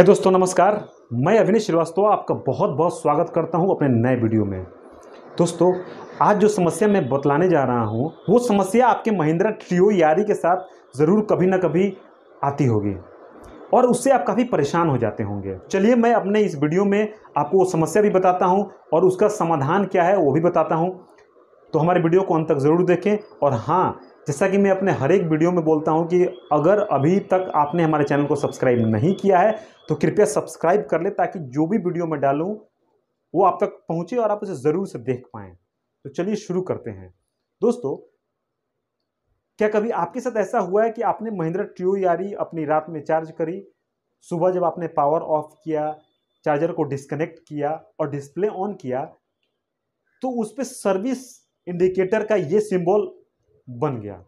है दोस्तों नमस्कार मैं अभिनय श्रीवास्तव आपका बहुत बहुत स्वागत करता हूं अपने नए वीडियो में दोस्तों आज जो समस्या मैं बतलाने जा रहा हूं वो समस्या आपके महिंद्रा ट्रियो यारी के साथ ज़रूर कभी ना कभी आती होगी और उससे आप काफ़ी परेशान हो जाते होंगे चलिए मैं अपने इस वीडियो में आपको वो समस्या भी बताता हूँ और उसका समाधान क्या है वो भी बताता हूँ तो हमारे वीडियो को अंत तक ज़रूर देखें और हाँ जैसा कि मैं अपने हर एक वीडियो में बोलता हूं कि अगर अभी तक आपने हमारे चैनल को सब्सक्राइब नहीं किया है तो कृपया सब्सक्राइब कर ले ताकि जो भी वीडियो मैं डालूँ वो आप तक पहुँचे और आप उसे ज़रूर से देख पाएँ तो चलिए शुरू करते हैं दोस्तों क्या कभी आपके साथ ऐसा हुआ है कि आपने महिंद्रा ट्रियो यारी अपनी रात में चार्ज करी सुबह जब आपने पावर ऑफ किया चार्जर को डिस्कनेक्ट किया और डिस्प्ले ऑन किया तो उस पर सर्विस इंडिकेटर का ये सिंबल बन गया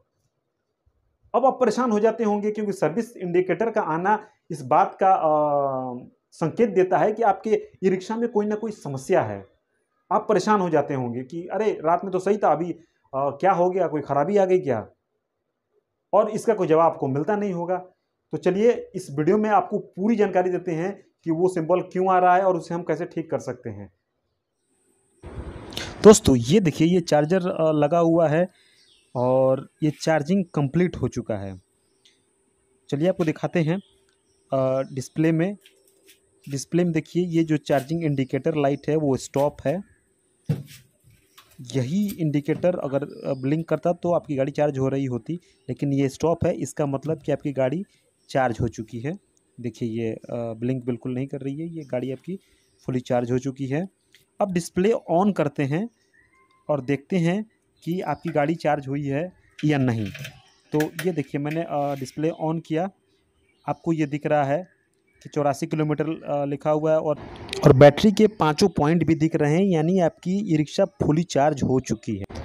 अब आप परेशान हो जाते होंगे क्योंकि सर्विस इंडिकेटर का आना इस बात का आ, संकेत देता है कि आपके ई रिक्शा में कोई ना कोई समस्या है आप परेशान हो जाते होंगे कि अरे रात में तो सही था अभी आ, क्या हो गया कोई ख़राबी आ गई क्या और इसका कोई जवाब आपको मिलता नहीं होगा तो चलिए इस वीडियो में आपको पूरी जानकारी देते हैं कि वो सिंबल क्यों आ रहा है और उसे हम कैसे ठीक कर सकते हैं दोस्तों ये देखिए ये चार्जर लगा हुआ है और ये चार्जिंग कंप्लीट हो चुका है चलिए आपको दिखाते हैं डिस्प्ले में डिस्प्ले में देखिए ये जो चार्जिंग इंडिकेटर लाइट है वो स्टॉप है यही इंडिकेटर अगर ब्लिंक करता तो आपकी गाड़ी चार्ज हो रही होती लेकिन ये स्टॉप है इसका मतलब कि आपकी गाड़ी चार्ज हो चुकी है देखिए ये ब्लिंक बिल्कुल नहीं कर रही है ये गाड़ी आपकी फुली चार्ज हो चुकी है अब डिस्प्ले ऑन करते हैं और देखते हैं कि आपकी गाड़ी चार्ज हुई है या नहीं तो ये देखिए मैंने डिस्प्ले ऑन किया आपको ये दिख रहा है कि चौरासी किलोमीटर लिखा हुआ है और और बैटरी के पांचों पॉइंट भी दिख रहे हैं यानी आपकी ई रिक्शा फुली चार्ज हो चुकी है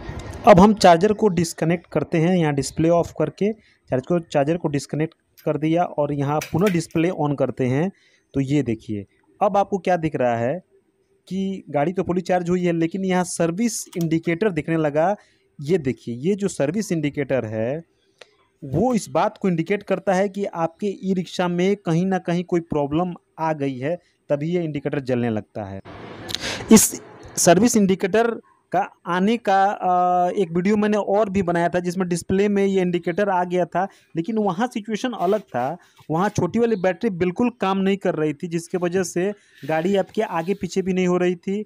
अब हम चार्जर को डिस्कनेक्ट करते हैं यहाँ डिस्प्ले ऑफ करके चार्ज को चार्जर को डिस्कनेक्ट कर दिया और यहाँ पुनः डिस्प्ले ऑन करते हैं तो ये देखिए अब आपको क्या दिख रहा है कि गाड़ी तो फुली चार्ज हुई है लेकिन यहाँ सर्विस इंडिकेटर दिखने लगा ये देखिए ये जो सर्विस इंडिकेटर है वो इस बात को इंडिकेट करता है कि आपके ई रिक्शा में कहीं ना कहीं कोई प्रॉब्लम आ गई है तभी ये इंडिकेटर जलने लगता है इस सर्विस इंडिकेटर का आने का एक वीडियो मैंने और भी बनाया था जिसमें डिस्प्ले में ये इंडिकेटर आ गया था लेकिन वहाँ सिचुएशन अलग था वहाँ छोटी वाली बैटरी बिल्कुल काम नहीं कर रही थी जिसके वजह से गाड़ी आपके आगे पीछे भी नहीं हो रही थी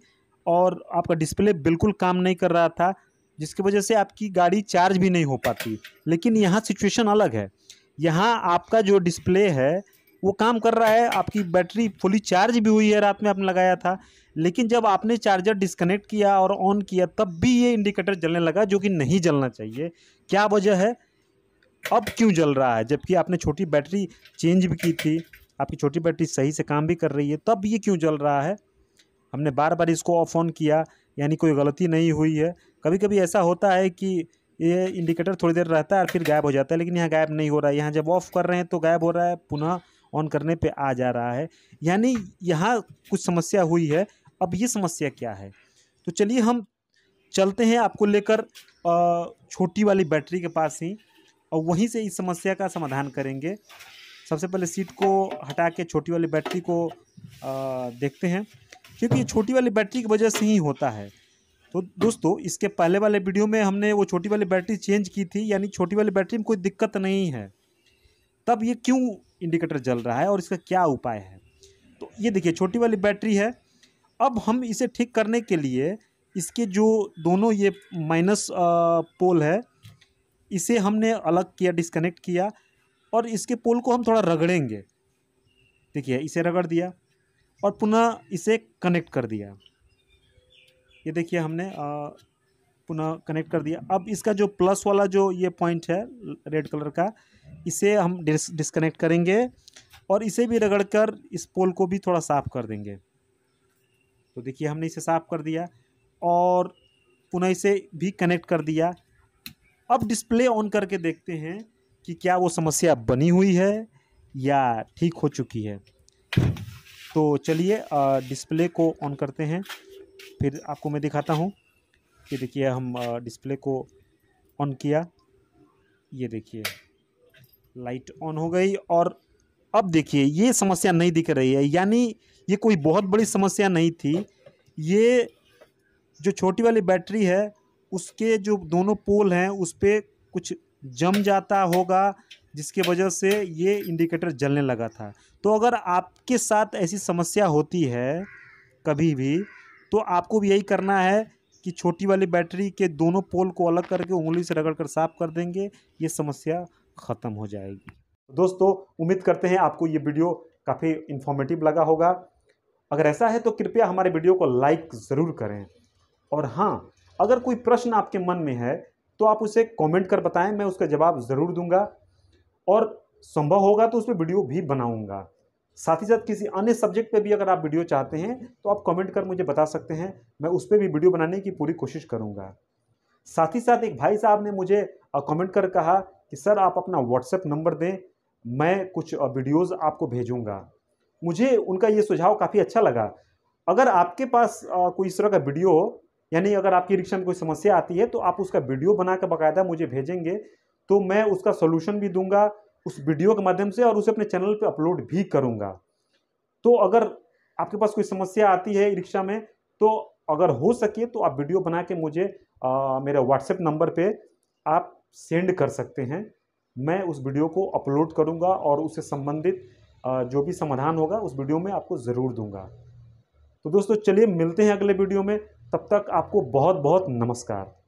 और आपका डिस्प्ले बिल्कुल काम नहीं कर रहा था जिसकी वजह से आपकी गाड़ी चार्ज भी नहीं हो पाती लेकिन यहाँ सिचुएशन अलग है यहाँ आपका जो डिस्प्ले है वो काम कर रहा है आपकी बैटरी फुली चार्ज भी हुई है रात में आपने लगाया था लेकिन जब आपने चार्जर डिस्कनेक्ट किया और ऑन किया तब भी ये इंडिकेटर जलने लगा जो कि नहीं जलना चाहिए क्या वजह है अब क्यों जल रहा है जबकि आपने छोटी बैटरी चेंज भी की थी आपकी छोटी बैटरी सही से काम भी कर रही है तब ये क्यों जल रहा है हमने बार बार इसको ऑफ ऑन किया यानी कोई गलती नहीं हुई है कभी कभी ऐसा होता है कि ये इंडिकेटर थोड़ी देर रहता है और फिर गायब हो जाता है लेकिन यहाँ गायब नहीं हो रहा है यहाँ जब ऑफ़ कर रहे हैं तो गायब हो रहा है पुनः ऑन करने पे आ जा रहा है यानी यहाँ कुछ समस्या हुई है अब ये समस्या क्या है तो चलिए हम चलते हैं आपको लेकर छोटी वाली बैटरी के पास ही और वहीं से इस समस्या का समाधान करेंगे सबसे पहले सीट को हटा के छोटी वाली बैटरी को देखते हैं क्योंकि ये छोटी वाली बैटरी की वजह से ही होता है तो दोस्तों इसके पहले वाले वीडियो में हमने वो छोटी वाली बैटरी चेंज की थी यानी छोटी वाली बैटरी में कोई दिक्कत नहीं है तब ये क्यों इंडिकेटर जल रहा है और इसका क्या उपाय है तो ये देखिए छोटी वाली बैटरी है अब हम इसे ठीक करने के लिए इसके जो दोनों ये माइनस पोल है इसे हमने अलग किया डिस्कनेक्ट किया और इसके पोल को हम थोड़ा रगड़ेंगे देखिए इसे रगड़ दिया और पुनः इसे कनेक्ट कर दिया ये देखिए हमने पुनः कनेक्ट कर दिया अब इसका जो प्लस वाला जो ये पॉइंट है रेड कलर का इसे हम डिस, डिस्कनेक्ट करेंगे और इसे भी रगड़ कर इस पोल को भी थोड़ा साफ कर देंगे तो देखिए हमने इसे साफ कर दिया और पुनः इसे भी कनेक्ट कर दिया अब डिस्प्ले ऑन करके देखते हैं कि क्या वो समस्या बनी हुई है या ठीक हो चुकी है तो चलिए डिस्प्ले को ऑन करते हैं फिर आपको मैं दिखाता हूँ कि देखिए हम डिस्प्ले को ऑन किया ये देखिए लाइट ऑन हो गई और अब देखिए ये समस्या नहीं दिख रही है यानी ये कोई बहुत बड़ी समस्या नहीं थी ये जो छोटी वाली बैटरी है उसके जो दोनों पोल हैं उस पर कुछ जम जाता होगा जिसके वजह से ये इंडिकेटर जलने लगा था तो अगर आपके साथ ऐसी समस्या होती है कभी भी तो आपको भी यही करना है कि छोटी वाली बैटरी के दोनों पोल को अलग करके उंगली से रगड़ कर साफ कर देंगे ये समस्या ख़त्म हो जाएगी दोस्तों उम्मीद करते हैं आपको ये वीडियो काफ़ी इन्फॉर्मेटिव लगा होगा अगर ऐसा है तो कृपया हमारे वीडियो को लाइक ज़रूर करें और हाँ अगर कोई प्रश्न आपके मन में है तो आप उसे कमेंट कर बताएं मैं उसका जवाब ज़रूर दूंगा और संभव होगा तो उस पर वीडियो भी बनाऊंगा साथ ही साथ किसी अन्य सब्जेक्ट पे भी अगर आप वीडियो चाहते हैं तो आप कमेंट कर मुझे बता सकते हैं मैं उस पर भी वीडियो बनाने की पूरी कोशिश करूँगा साथ ही साथ एक भाई साहब ने मुझे कमेंट कर कहा कि सर आप अपना व्हाट्सएप नंबर दें मैं कुछ वीडियोज़ आपको भेजूँगा मुझे उनका ये सुझाव काफ़ी अच्छा लगा अगर आपके पास आ, कोई इस तरह का वीडियो हो यानी अगर आपकी रिक्शा में कोई समस्या आती है तो आप उसका वीडियो बना कर बाकायदा मुझे भेजेंगे तो मैं उसका सोल्यूशन भी दूंगा उस वीडियो के माध्यम से और उसे अपने चैनल पर अपलोड भी करूँगा तो अगर आपके पास कोई समस्या आती है रिक्शा में तो अगर हो सके तो आप वीडियो बना के मुझे मेरे व्हाट्सएप नंबर पर आप सेंड कर सकते हैं मैं उस वीडियो को अपलोड करूँगा और उससे संबंधित जो भी समाधान होगा उस वीडियो में आपको ज़रूर दूंगा तो दोस्तों चलिए मिलते हैं अगले वीडियो में तब तक आपको बहुत बहुत नमस्कार